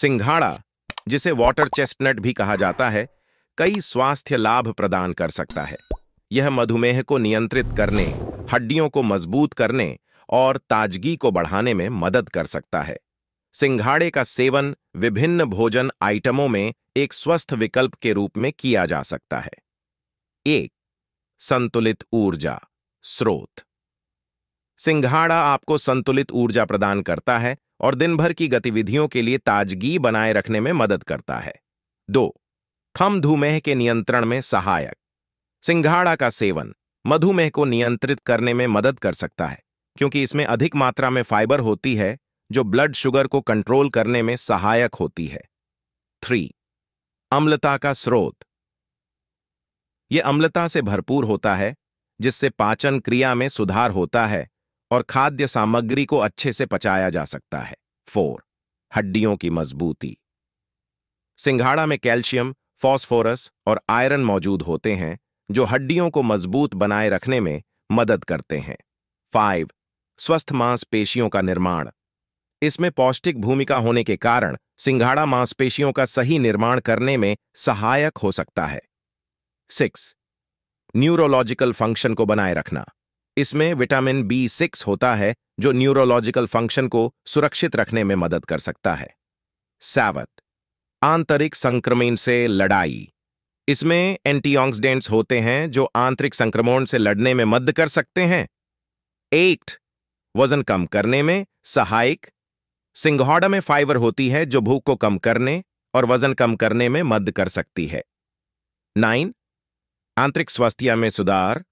सिंघाड़ा जिसे water chestnut भी कहा जाता है कई स्वास्थ्य लाभ प्रदान कर सकता है यह मधुमेह को नियंत्रित करने हड्डियों को मजबूत करने और ताजगी को बढ़ाने में मदद कर सकता है सिंघाड़े का सेवन विभिन्न भोजन आइटमों में एक स्वस्थ विकल्प के रूप में किया जा सकता है एक संतुलित ऊर्जा स्रोत सिंघाड़ा आपको संतुलित ऊर्जा प्रदान करता है और दिन भर की गतिविधियों के लिए ताजगी बनाए रखने में मदद करता है दो थम धुमेह के नियंत्रण में सहायक सिंघाड़ा का सेवन मधुमेह को नियंत्रित करने में मदद कर सकता है क्योंकि इसमें अधिक मात्रा में फाइबर होती है जो ब्लड शुगर को कंट्रोल करने में सहायक होती है थ्री अम्लता का स्रोत यह अम्लता से भरपूर होता है जिससे पाचन क्रिया में सुधार होता है और खाद्य सामग्री को अच्छे से पचाया जा सकता है फोर हड्डियों की मजबूती सिंघाड़ा में कैल्शियम फॉस्फोरस और आयरन मौजूद होते हैं जो हड्डियों को मजबूत बनाए रखने में मदद करते हैं फाइव स्वस्थ मांसपेशियों का निर्माण इसमें पौष्टिक भूमिका होने के कारण सिंघाड़ा मांसपेशियों का सही निर्माण करने में सहायक हो सकता है सिक्स न्यूरोलॉजिकल फंक्शन को बनाए रखना इसमें विटामिन बी सिक्स होता है जो न्यूरोलॉजिकल फंक्शन को सुरक्षित रखने में मदद कर सकता है सेवन आंतरिक संक्रमण से लड़ाई इसमें एंटीऑक्सीडेंट्स होते हैं जो आंतरिक संक्रमण से लड़ने में मदद कर सकते हैं एट वजन कम करने में सहायक सिंघौड़ा में फाइबर होती है जो भूख को कम करने और वजन कम करने में मदद कर सकती है नाइन आंतरिक स्वास्थ्य में सुधार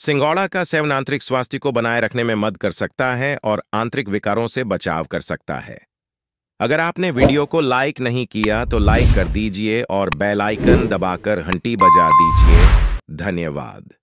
सिंगौड़ा का सेवन आंतरिक स्वास्थ्य को बनाए रखने में मदद कर सकता है और आंतरिक विकारों से बचाव कर सकता है अगर आपने वीडियो को लाइक नहीं किया तो लाइक कर दीजिए और बेल आइकन दबाकर घंटी बजा दीजिए धन्यवाद